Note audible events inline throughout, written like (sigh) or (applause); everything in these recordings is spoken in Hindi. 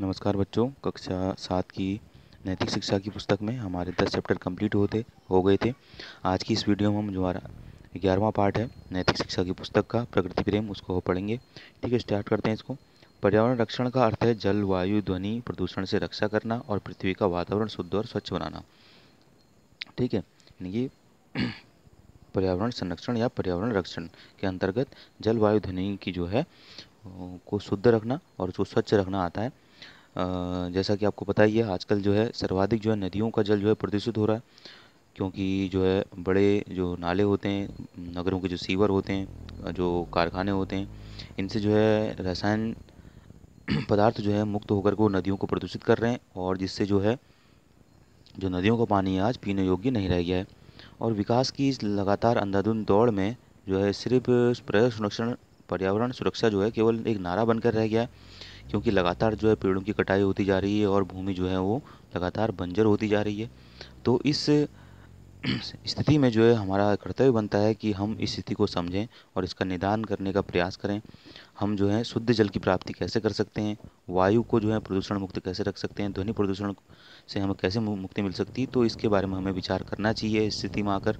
नमस्कार बच्चों कक्षा सात की नैतिक शिक्षा की पुस्तक में हमारे दस चैप्टर कंप्लीट होते हो गए थे आज की इस वीडियो में हम जो हमारा ग्यारहवा पार्ट है नैतिक शिक्षा की पुस्तक का प्रकृति प्रेम उसको पढ़ेंगे ठीक है स्टार्ट करते हैं इसको पर्यावरण रक्षण का अर्थ है जल वायु ध्वनि प्रदूषण से रक्षा करना और पृथ्वी का वातावरण शुद्ध और स्वच्छ बनाना ठीक है यानी कि (clears throat) पर्यावरण संरक्षण या पर्यावरण रक्षण के अंतर्गत जलवायु ध्वनि की जो है को शुद्ध रखना और उसको स्वच्छ रखना आता है जैसा कि आपको पता ही है आजकल जो है सर्वाधिक जो है नदियों का जल जो है प्रदूषित हो रहा है क्योंकि जो है बड़े जो नाले होते हैं नगरों के जो सीवर होते हैं जो कारखाने होते हैं इनसे जो है रसायन (clears throat) पदार्थ जो है मुक्त होकर के वो नदियों को प्रदूषित कर रहे हैं और जिससे जो है जो नदियों का पानी है आज पीने योग्य नहीं रह गया है और विकास की इस लगातार अंधाधुंध दौड़ में जो है सिर्फ पर्यावरण संरक्षण पर्यावरण सुरक्षा जो है केवल एक नारा बनकर रह गया है क्योंकि लगातार जो है पेड़ों की कटाई होती जा रही है और भूमि जो है वो लगातार बंजर होती जा रही है तो इस (clears throat) स्थिति में जो है हमारा कर्तव्य बनता है कि हम इस स्थिति को समझें और इसका निदान करने का प्रयास करें हम जो है शुद्ध जल की प्राप्ति कैसे कर सकते हैं वायु को जो है प्रदूषण मुक्त कैसे रख सकते हैं ध्वनि प्रदूषण से हमें कैसे मुक्ति मिल सकती है तो इसके बारे में हमें विचार करना चाहिए इस स्थिति में आकर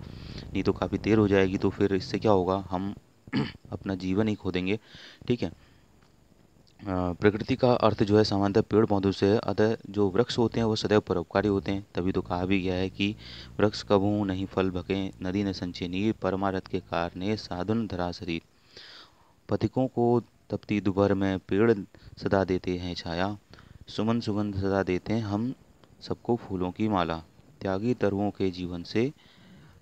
नहीं तो काफ़ी देर हो जाएगी तो फिर इससे क्या होगा हम (clears throat) अपना जीवन ही खो देंगे ठीक है प्रकृति का अर्थ जो है सामान्यतः पेड़ पौधों से अतः जो वृक्ष होते हैं वो सदैव परोपकारी होते हैं तभी तो कहा भी गया है कि वृक्ष कबू नहीं फल भकें नदी न संचय नीर परमारथ के कारण साधुन धरा शरीर पथिकों को तपती दोपहर में पेड़ सदा देते हैं छाया सुमन सुगंध सदा देते हैं हम सबको फूलों की माला त्यागी तरुओं के जीवन से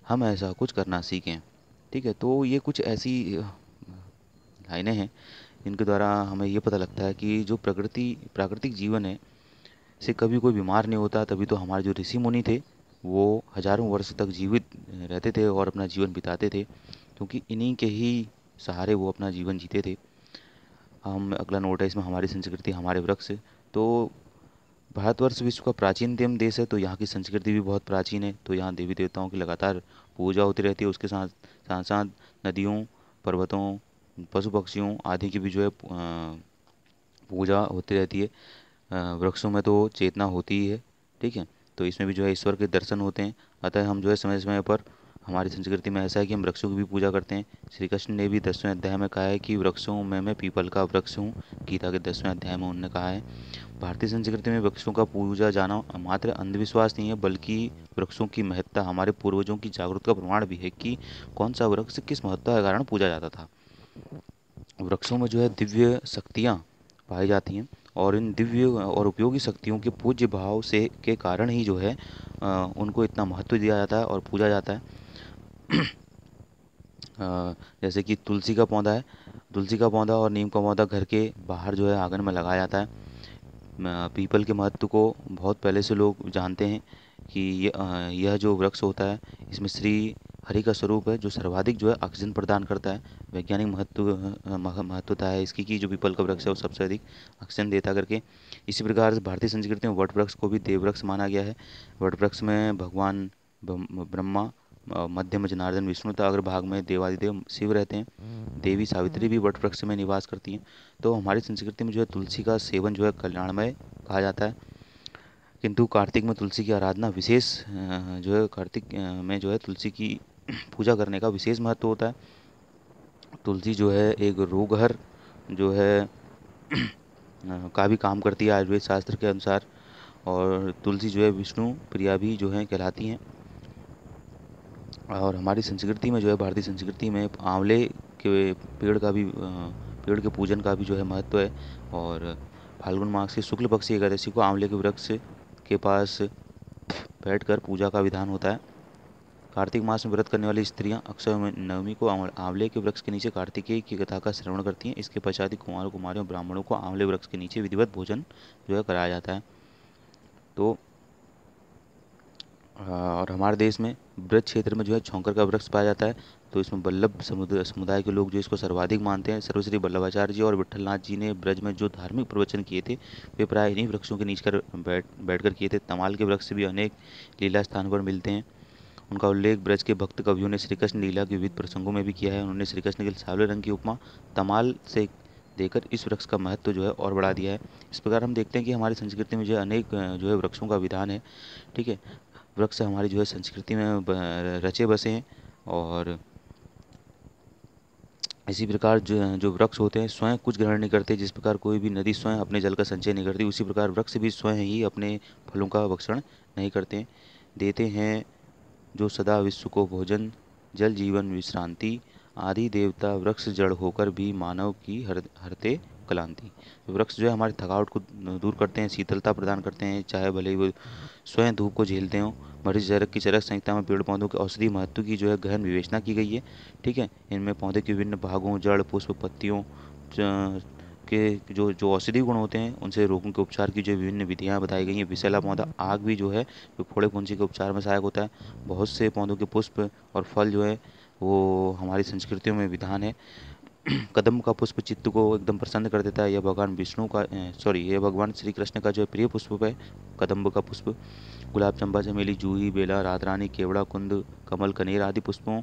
हम ऐसा कुछ करना सीखें ठीक है तो ये कुछ ऐसी लाइनें हैं इनके द्वारा हमें ये पता लगता है कि जो प्रकृति प्राकृतिक जीवन है से कभी कोई बीमार नहीं होता तभी तो हमारे जो ऋषि मुनि थे वो हजारों वर्ष तक जीवित रहते थे और अपना जीवन बिताते थे क्योंकि इन्हीं के ही सहारे वो अपना जीवन जीते थे हम अगला नोट है इसमें हमारी संस्कृति हमारे वृक्ष तो भारतवर्ष विश्व का प्राचीनतम देश है तो यहाँ की संस्कृति भी बहुत प्राचीन है तो यहाँ देवी देवताओं की लगातार पूजा होती रहती है उसके साथ साथ साथ नदियों पर्वतों पशु पक्षियों आदि की भी जो है पूजा होती रहती है वृक्षों में तो चेतना होती ही है ठीक है तो इसमें भी जो है ईश्वर के दर्शन होते हैं अतः हम जो है समय समय पर हमारी संस्कृति में ऐसा है कि हम वृक्षों की भी पूजा करते हैं श्री कृष्ण ने भी दसवें अध्याय में कहा है कि वृक्षों में मैं पीपल का वृक्ष हूँ गीता के दसवें अध्याय में उन्होंने कहा है भारतीय संस्कृति में वृक्षों का पूजा जाना मात्र अंधविश्वास नहीं है बल्कि वृक्षों की महत्ता हमारे पूर्वजों की जागरूकता का प्रमाण भी है कि कौन सा वृक्ष किस महत्ता के कारण पूजा जाता था वृक्षों में जो है दिव्य शक्तियाँ पाई जाती हैं और इन दिव्य और उपयोगी शक्तियों के पूज्य भाव से के कारण ही जो है उनको इतना महत्व दिया जाता है और पूजा जाता है (clears throat) जैसे कि तुलसी का पौधा है तुलसी का पौधा और नीम का पौधा घर के बाहर जो है आंगन में लगाया जाता है पीपल के महत्व को बहुत पहले से लोग जानते हैं कि यह जो वृक्ष होता है इसमें श्री हरि का स्वरूप है जो सर्वाधिक जो है ऑक्सीजन प्रदान करता है वैज्ञानिक महत्व महत्वता है इसकी कि जो पीपल का वृक्ष है वो सबसे अधिक ऑक्सीजन देता करके इसी प्रकार से भारतीय संस्कृति में वट वृक्ष को भी देव वृक्ष माना गया है वट वृक्ष में भगवान ब्रह्मा मध्य में जनार्दन विष्णु था अग्र भाग में देवादिदेव शिव रहते हैं देवी सावित्री भी वट वृक्ष में निवास करती हैं तो हमारी संस्कृति में जो है तुलसी का सेवन जो है कल्याणमय कहा जाता है किंतु कार्तिक में तुलसी की आराधना विशेष जो है कार्तिक में जो है तुलसी की पूजा करने का विशेष महत्व होता है तुलसी जो है एक रोगहर जो है (clears throat) का भी काम करती है आयुर्वेद शास्त्र के अनुसार और तुलसी जो है विष्णु प्रिया भी जो है कहलाती हैं और हमारी संस्कृति में जो है भारतीय संस्कृति में आंवले के पेड़ का भी पेड़ के पूजन का भी जो है महत्व है और फाल्गुन मास के शुक्ल पक्ष एकादशी को आंवले के वृक्ष के पास बैठकर पूजा का विधान होता है कार्तिक मास में व्रत करने वाली स्त्रियां अक्सर नवमी को आंवले के वृक्ष के नीचे कार्तिकेय की कथा का श्रवण करती हैं इसके पश्चात ही कुमार कुमारी और ब्राह्मणों को आंवले वृक्ष के नीचे विधिवत भोजन जो है कराया जाता है तो और हमारे देश में ब्रज क्षेत्र में जो है छौंकर का वृक्ष पाया जाता है तो इसमें बल्लभ समुदाय के लोग जो इसको सर्वाधिक मानते हैं सर्वश्री बल्लभाचार्य जी और विट्ठलनाथ जी ने ब्रज में जो धार्मिक प्रवचन किए थे वे प्राय इन्हीं वृक्षों के नीचे कर बैठ बैठ कर किए थे तमाल के वृक्ष भी अनेक लीला स्थान पर मिलते हैं उनका उल्लेख ब्रज के भक्त कवियों ने श्रीकृष्ण लीला के विविध प्रसंगों में भी किया है उन्होंने श्रीकृष्ण के सावले रंग की उपमा तमाल से देकर इस वृक्ष का महत्व तो जो है और बढ़ा दिया है इस प्रकार हम देखते हैं कि हमारी संस्कृति में जो अनेक जो है वृक्षों का विधान है ठीक है वृक्ष हमारी जो है संस्कृति में रचे बसे हैं और इसी प्रकार जो जो वृक्ष होते हैं स्वयं कुछ ग्रहण नहीं करते जिस प्रकार कोई भी नदी स्वयं अपने जल का संचय नहीं करती उसी प्रकार वृक्ष भी स्वयं ही अपने फलों का भक्षण नहीं करते देते हैं जो सदा विश्व को भोजन जल जीवन विश्रांति आदि देवता वृक्ष जड़ होकर भी मानव की हर हरते क्लांति वृक्ष जो है हमारी थकावट को दूर करते हैं शीतलता प्रदान करते हैं चाहे भले ही वो स्वयं धूप को झेलते हों मरीज जरक की चरक संहिता में पेड़ पौधों के औषधि महत्व की जो है गहन विवेचना की गई है ठीक है इनमें पौधे के विभिन्न भागों जड़ पुष्प पत्तियों के जो जो औषधि गुण होते हैं उनसे रोगों के उपचार की जो विभिन्न विधियाँ बताई गई हैं विशैला पौधा आग भी जो है जो फोड़े फुंसी के उपचार में सहायक होता है बहुत से पौधों के पुष्प और फल जो है वो हमारी संस्कृतियों में विधान है कदम का पुष्प चित्त को एकदम प्रसन्न कर देता है यह भगवान विष्णु का सॉरी यह भगवान श्री कृष्ण का जो है प्रिय पुष्प है कदम्ब का पुष्प गुलाब चंपा चमेली जूही बेला रात रानी केवड़ा कुंद कमल कनेर आदि पुष्पों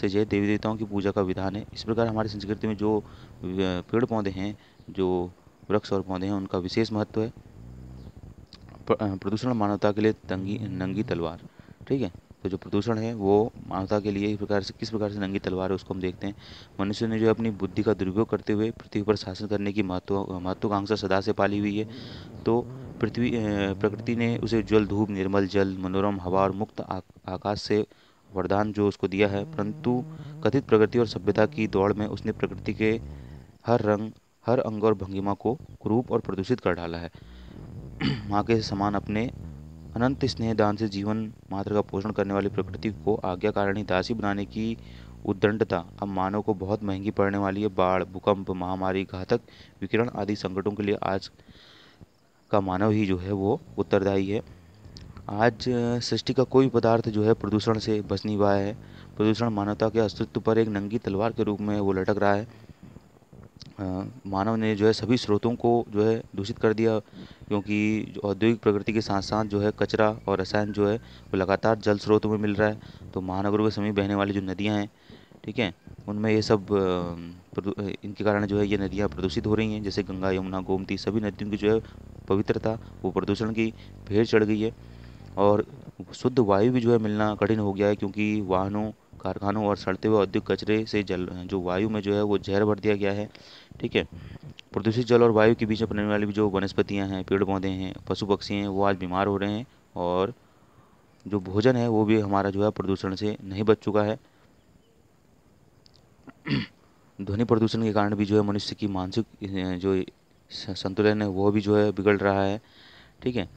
से जो देवी देवताओं की पूजा का विधान है इस प्रकार हमारी संस्कृति में जो पेड़ पौधे हैं जो वृक्ष और पौधे हैं उनका विशेष महत्व है प्रदूषण मानवता के लिए तंगी नंगी तलवार ठीक है तो जो प्रदूषण है वो मानवता के लिए प्रकार से किस प्रकार से नंगी तलवार है उसको हम देखते हैं मनुष्य ने जो अपनी बुद्धि का दुरुपयोग करते हुए पृथ्वी पर शासन करने की महत्व महत्वाकांक्षा सदा से पाली हुई है तो पृथ्वी प्रकृति ने उसे जल धूप निर्मल जल मनोरम हवा और मुक्त आकाश से वरदान जो उसको दिया है परंतु कथित प्रगति और सभ्यता की दौड़ में उसने प्रकृति के हर रंग हर अंग और भंगिमा को क्रूप और प्रदूषित कर डाला है (clears throat) माँ के समान अपने अनंत स्नेह दान से जीवन मात्र का पोषण करने वाली प्रकृति को आज्ञाकारिणी दासी बनाने की उद्दंडता अब मानव को बहुत महंगी पड़ने वाली है बाढ़ भूकंप महामारी घातक विकिरण आदि संकटों के लिए आज का मानव ही जो है वो उत्तरदायी है आज सृष्टि का कोई पदार्थ जो है प्रदूषण से बच नहीं पाया है प्रदूषण मानवता के अस्तित्व पर एक नंगी तलवार के रूप में वो लटक रहा है मानव ने जो है सभी स्रोतों को जो है दूषित कर दिया क्योंकि औद्योगिक प्रगति के साथ साथ जो है कचरा और रसायन जो है वो लगातार जल स्रोतों में मिल रहा है तो महानगरों के समीप बहने वाली जो नदियाँ हैं ठीक है उनमें ये सब इनके कारण जो है ये नदियाँ प्रदूषित हो रही हैं जैसे गंगा यमुना गोमती सभी नदियों की जो है पवित्रता वो प्रदूषण की भेड़ चढ़ गई है और शुद्ध वायु भी जो है मिलना कठिन हो गया है क्योंकि वाहनों कारखानों और सड़ते हुए औद्योगिक कचरे से जल जो वायु में जो है वो जहर भर दिया गया है ठीक है प्रदूषित जल और वायु के बीच में पलने वाली जो वनस्पतियाँ हैं पेड़ पौधे हैं पशु पक्षी हैं वो आज बीमार हो रहे हैं और जो भोजन है वो भी हमारा जो है प्रदूषण से नहीं बच चुका है ध्वनि प्रदूषण के कारण भी जो है मनुष्य की मानसिक जो संतुलन है वो भी जो है बिगड़ रहा है ठीक है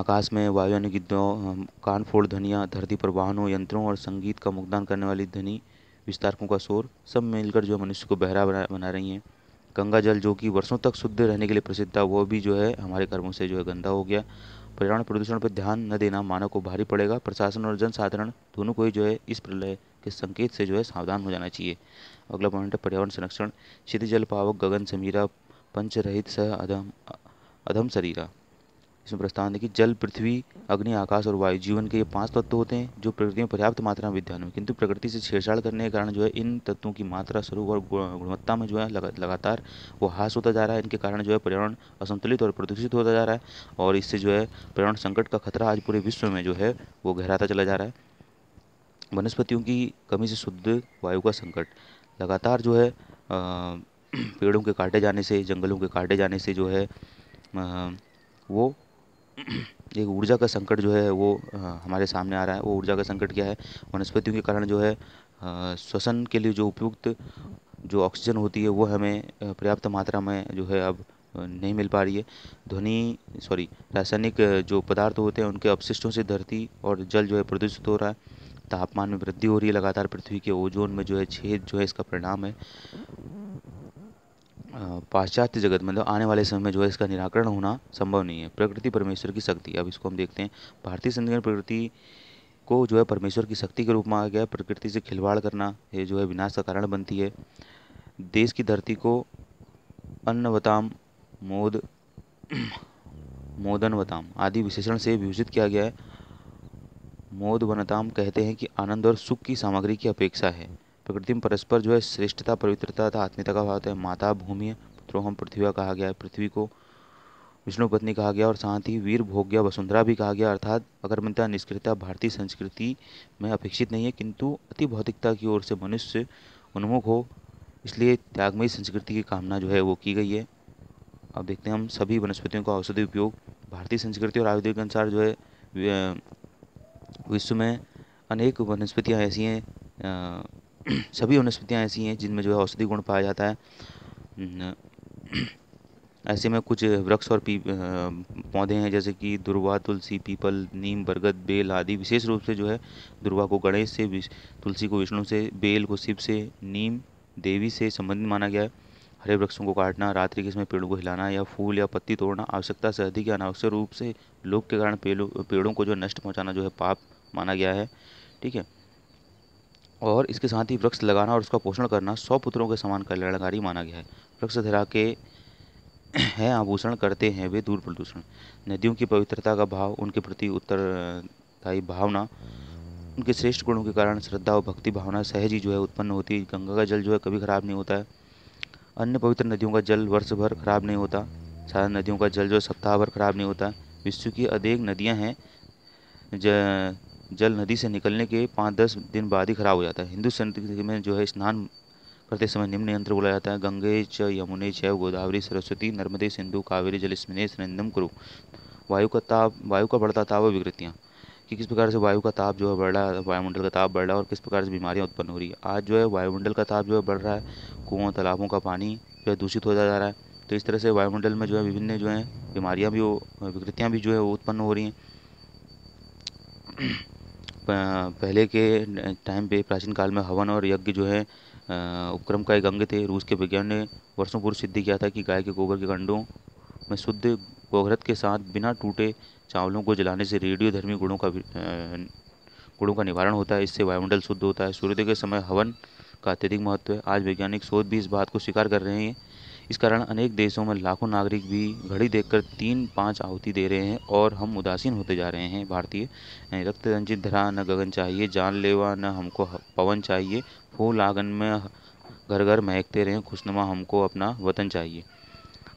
आकाश में वायु यानी कि कान फोड़ ध्वनियाँ धरती पर वाहनों यंत्रों और संगीत का मुगदान करने वाली ध्वनि विस्तारकों का शोर सब मिलकर जो मनुष्य को बहरा बना बना रही हैं गंगा जल जो कि वर्षों तक शुद्ध रहने के लिए प्रसिद्ध था वह भी जो है हमारे कर्मों से जो है गंदा हो गया पर्यावरण प्रदूषण पर ध्यान न देना मानव को भारी पड़ेगा प्रशासन और जनसाधारण दोनों को ही जो है इस प्रलय के संकेत से जो है सावधान हो जाना चाहिए अगला पॉइंट है पर्यावरण संरक्षण क्षितिजल पावक गगन समीरा पंचरहित सह अधम अधम शरीरा इसमें प्रस्तावना देखिए जल पृथ्वी अग्नि आकाश और वायु जीवन के ये पांच तत्व होते हैं जो प्रकृति में पर्याप्त मात्रा में विद्यमान है किंतु प्रकृति से छेड़छाड़ करने के कारण जो है इन तत्वों की मात्रा स्वरूप और गुणवत्ता में जो है लगातार वो हास होता जा रहा है इनके कारण जो है पर्यावरण असंतुलित और प्रदूषित होता जा रहा है और इससे जो है पर्यावरण संकट का खतरा आज पूरे विश्व में जो है वो गहराता चला जा रहा है वनस्पतियों की कमी से शुद्ध वायु का संकट लगातार जो है (clears throat) पेड़ों के काटे जाने से जंगलों के काटे जाने से जो है वो एक ऊर्जा का संकट जो है वो हमारे सामने आ रहा है वो ऊर्जा का संकट क्या है वनस्पतियों के कारण जो है श्वसन के लिए जो उपयुक्त जो ऑक्सीजन होती है वो हमें पर्याप्त मात्रा में जो है अब नहीं मिल पा रही है ध्वनि सॉरी रासायनिक जो पदार्थ होते हैं उनके अपशिष्टों से धरती और जल जो है प्रदूषित हो रहा है तापमान में वृद्धि हो रही है लगातार पृथ्वी के ओजोन में जो है छेद जो है इसका परिणाम है पाश्चात्य जगत मतलब आने वाले समय में जो है इसका निराकरण होना संभव नहीं है प्रकृति परमेश्वर की शक्ति अब इसको हम देखते हैं भारतीय संधि में प्रकृति को जो है परमेश्वर की शक्ति के रूप में आ गया प्रकृति से खिलवाड़ करना ये जो है विनाश का कारण बनती है देश की धरती को अन्नवताम मोद मोदनवताम आदि विशेषण से विभूषित किया गया है मोदवनताम कहते हैं कि आनंद और सुख की सामग्री की अपेक्षा है प्रकृति में परस्पर जो है श्रेष्ठता पवित्रता तथा आत्मीयता का भाव है माता भूमि है पुत्रों हम पृथ्वी कहा गया है पृथ्वी को विष्णु पत्नी कहा गया और साथ ही वीर भोग्या वसुंधरा भी कहा गया अर्थात अकर्मता निष्क्रियता भारतीय संस्कृति में अपेक्षित नहीं है किंतु अति भौतिकता की ओर से मनुष्य उन्मुख हो इसलिए त्यागमयी संस्कृति की कामना जो है वो की गई है अब देखते हैं हम सभी वनस्पतियों का औषधि उपयोग भारतीय संस्कृति और आयुर्वेद के अनुसार जो है विश्व में अनेक वनस्पतियाँ ऐसी हैं सभी वनस्पतियाँ ऐसी हैं जिनमें जो है औषधि गुण पाया जाता है ऐसे में कुछ वृक्ष और पी पौधे हैं जैसे कि दुर्वा तुलसी पीपल नीम बरगद बेल आदि विशेष रूप से जो है दुर्वा को गणेश से तुलसी को विष्णु से बेल को शिव से नीम देवी से संबंधित माना गया है हरे वृक्षों को काटना रात्रि के समय पेड़ों को हिलाना या फूल या पत्ती तोड़ना आवश्यकता से अधिक या अनावश्यक रूप से लोग के कारण पेड़ों पेड़ों को जो नष्ट पहुँचाना जो है पाप माना गया है ठीक है और इसके साथ ही वृक्ष लगाना और उसका पोषण करना सौ पुत्रों के समान कल्याणकारी माना गया है वृक्ष धरा के (clears throat) हैं आभूषण करते हैं वे दूर प्रदूषण नदियों की पवित्रता का भाव उनके प्रति उत्तरदायी भावना उनके श्रेष्ठ गुणों के कारण श्रद्धा और भक्ति भावना सहज ही जो है उत्पन्न होती है गंगा का जल जो है कभी ख़राब नहीं होता है अन्य पवित्र नदियों का जल वर्ष भर खराब नहीं होता सारा नदियों का जल जो सप्ताह भर खराब नहीं होता विश्व की अधिक नदियाँ हैं जल नदी से निकलने के पाँच दस दिन बाद ही खराब हो जाता है हिंदू संस्कृति में जो है स्नान करते समय निम्न यंत्र बोला जाता है गंगे च यमुने च गोदावरी सरस्वती नर्मदे सिंधु कावेरी जल स्मिने स्नंदम करु वायु का ताप वायु का बढ़ता ताप और विकृतियाँ कि किस प्रकार से वायु का ताप जो है बढ़ रहा है वायुमंडल का ताप बढ़ रहा है और किस प्रकार से बीमारियाँ उत्पन्न हो रही है आज जो है वायुमंडल का ताप जो है बढ़ रहा है कुओं तालाबों का पानी जो है दूषित होता जा रहा है तो इस तरह से वायुमंडल में जो है विभिन्न जो है बीमारियाँ भी विकृतियाँ भी जो है वो उत्पन्न हो रही हैं पहले के टाइम पे प्राचीन काल में हवन और यज्ञ जो है उपक्रम का एक अंग थे रूस के विज्ञान ने वर्षों पूर्व सिद्ध किया था कि गाय के गोबर के कंडों में शुद्ध गोघरत के साथ बिना टूटे चावलों को जलाने से रेडियो धर्मी गुणों का गुणों का निवारण होता है इससे वायुमंडल शुद्ध होता है सूर्योदय के समय हवन का अत्यधिक महत्व है आज वैज्ञानिक शोध भी इस बात को स्वीकार कर रहे हैं इस कारण अनेक देशों में लाखों नागरिक भी घड़ी देखकर तीन पाँच आहुति दे रहे हैं और हम उदासीन होते जा रहे हैं भारतीय रक्त रंजित धरा न गगन चाहिए जानलेवा न हमको पवन चाहिए फूल आंगन में घर घर महकते रहें खुशनुमा हमको अपना वतन चाहिए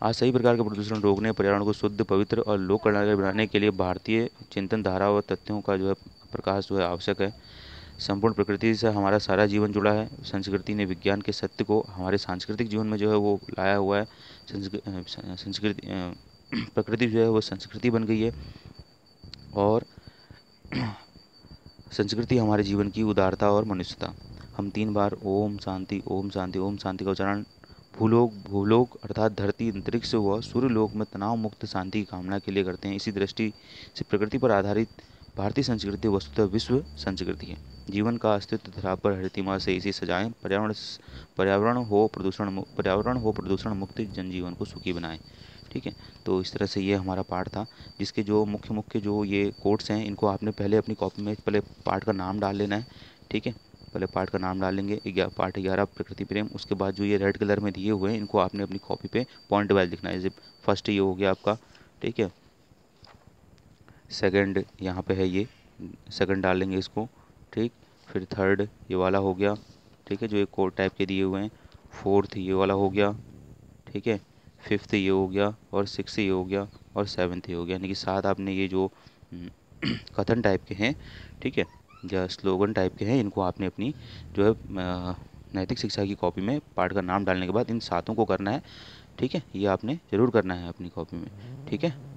आज सही प्रकार के प्रदूषण रोकने पर्यावरण को शुद्ध पवित्र और लोक कल्याणकारी बनाने के लिए भारतीय चिंतन धारा व तथ्यों का जो है प्रकाश जो है आवश्यक है संपूर्ण प्रकृति से हमारा सारा जीवन जुड़ा है संस्कृति ने विज्ञान के सत्य को हमारे सांस्कृतिक जीवन में जो है वो लाया हुआ है संस्कृति (clears throat) प्रकृति जो है वो संस्कृति बन गई है और (clears throat) संस्कृति हमारे जीवन की उदारता और मनुष्यता हम तीन बार ओम शांति ओम शांति ओम शांति का उच्चारण भूलोक भूलोक अर्थात धरती अंतरिक्ष व सूर्यलोक में तनाव मुक्त शांति की कामना के लिए करते हैं इसी दृष्टि से प्रकृति पर आधारित भारतीय संस्कृति वस्तुतः विश्व संस्कृति है जीवन का अस्तित्व पर हरितिमा से इसी सजाएं पर्यावरण पर्यावरण हो प्रदूषण पर्यावरण हो प्रदूषण मुक्त जनजीवन को सुखी बनाएं ठीक है तो इस तरह से ये हमारा पाठ था जिसके जो मुख्य मुख्य जो ये कोर्ट्स हैं इनको आपने पहले अपनी कॉपी में पहले पाठ का नाम डाल लेना है ठीक है पहले पाठ का नाम डालेंगे पाठ ग्यारह प्रकृति प्रेम उसके बाद जो ये रेड कलर में दिए हुए हैं इनको आपने अपनी कॉपी पे पॉइंट वाइज लिखना है जैसे फर्स्ट ये हो गया आपका ठीक है सेकंड यहाँ पे है ये सेकंड डाल लेंगे इसको ठीक फिर थर्ड ये वाला हो गया ठीक है जो एक कोड टाइप के दिए हुए हैं फोर्थ ये वाला हो गया ठीक है फिफ्थ ये हो गया और सिक्स ये हो गया और सेवन्थ ये हो गया यानी कि सात आपने ये जो हम्म, (clears throat) कथन टाइप के हैं ठीक है या स्लोगन टाइप के हैं इनको आपने अपनी जो है नैतिक शिक्षा की कॉपी में पाठ का नाम डालने के बाद इन सातों को करना है ठीक है ये आपने ज़रूर करना है अपनी कॉपी में ठीक है